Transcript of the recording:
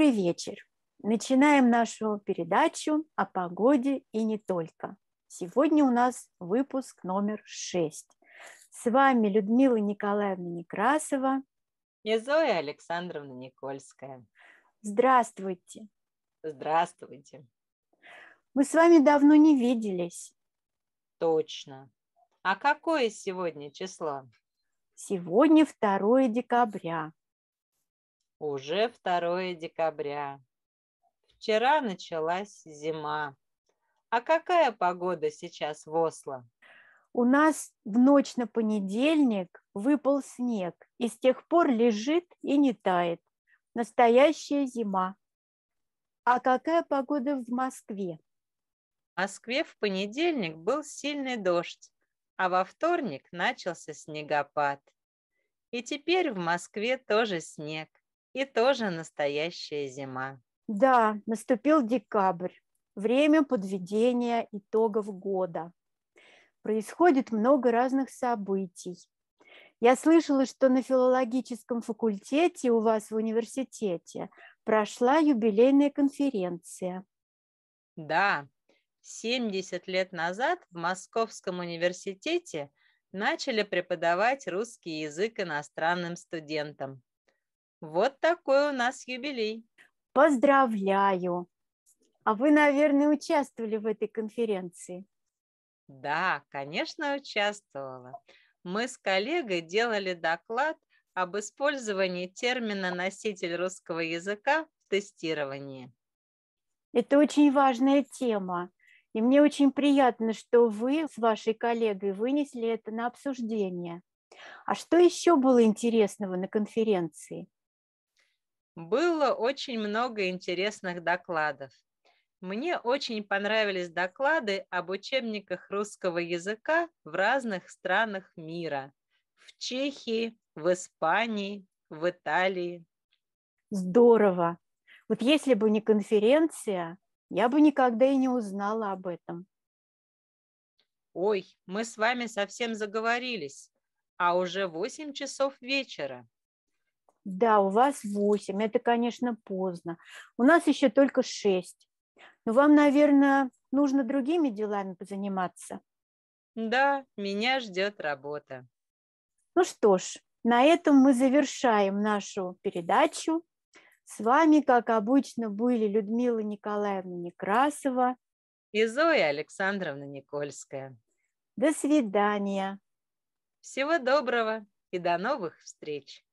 Добрый вечер. Начинаем нашу передачу о погоде и не только. Сегодня у нас выпуск номер шесть. С вами Людмила Николаевна Некрасова и Зоя Александровна Никольская. Здравствуйте. Здравствуйте. Мы с вами давно не виделись. Точно. А какое сегодня число? Сегодня 2 декабря. Уже 2 декабря. Вчера началась зима. А какая погода сейчас в Осло? У нас в ночь на понедельник выпал снег и с тех пор лежит и не тает. Настоящая зима. А какая погода в Москве? В Москве в понедельник был сильный дождь, а во вторник начался снегопад. И теперь в Москве тоже снег. И тоже настоящая зима. Да, наступил декабрь, время подведения итогов года. Происходит много разных событий. Я слышала, что на филологическом факультете у вас в университете прошла юбилейная конференция. Да, 70 лет назад в Московском университете начали преподавать русский язык иностранным студентам. Вот такой у нас юбилей. Поздравляю! А вы, наверное, участвовали в этой конференции? Да, конечно, участвовала. Мы с коллегой делали доклад об использовании термина «носитель русского языка» в тестировании. Это очень важная тема. И мне очень приятно, что вы с вашей коллегой вынесли это на обсуждение. А что еще было интересного на конференции? Было очень много интересных докладов. Мне очень понравились доклады об учебниках русского языка в разных странах мира. В Чехии, в Испании, в Италии. Здорово! Вот если бы не конференция, я бы никогда и не узнала об этом. Ой, мы с вами совсем заговорились, а уже 8 часов вечера. Да, у вас 8, это, конечно, поздно. У нас еще только 6. Но вам, наверное, нужно другими делами позаниматься. Да, меня ждет работа. Ну что ж, на этом мы завершаем нашу передачу. С вами, как обычно, были Людмила Николаевна Некрасова и Зоя Александровна Никольская. До свидания. Всего доброго и до новых встреч.